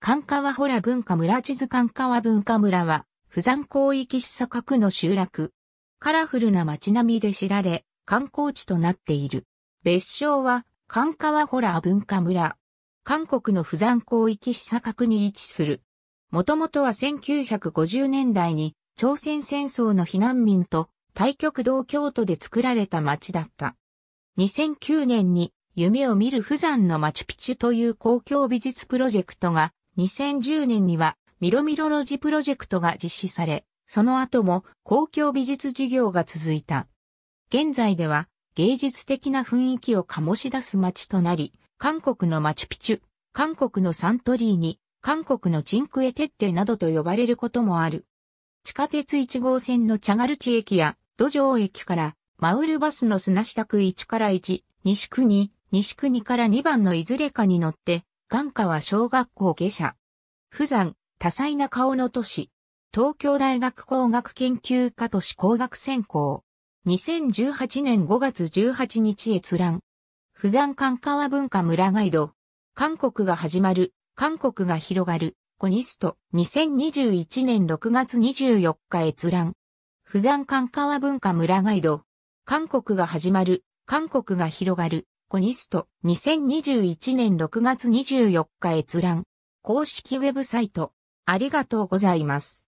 カ川ホラ文化村地図カ川文化村は、富山広域市坂区の集落。カラフルな街並みで知られ、観光地となっている。別称は、カ川ホラ文化村。韓国の富山広域市坂区に位置する。もともとは1950年代に、朝鮮戦争の避難民と、対極同京都で作られた町だった。2009年に、夢を見る富山のマチュピチュという公共美術プロジェクトが2010年にはミロミロロジプロジェクトが実施され、その後も公共美術事業が続いた。現在では芸術的な雰囲気を醸し出す街となり、韓国のマチュピチュ、韓国のサントリーニ、韓国のチンクエテッテなどと呼ばれることもある。地下鉄1号線のチャガルチ駅や土壌駅からマウルバスの砂下区1から1、西区に、西区2から2番のいずれかに乗って眼下は小学校下車。普山、多彩な顔の都市。東京大学工学研究科都市工学専攻。2018年5月18日閲覧。普山関は文化村ガイド。韓国が始まる、韓国が広がる、コニスト、2021年6月24日閲覧。普山関は文化村ガイド。韓国が始まる、韓国が広がる、コニスト、2021年6月24日閲覧。公式ウェブサイト、ありがとうございます。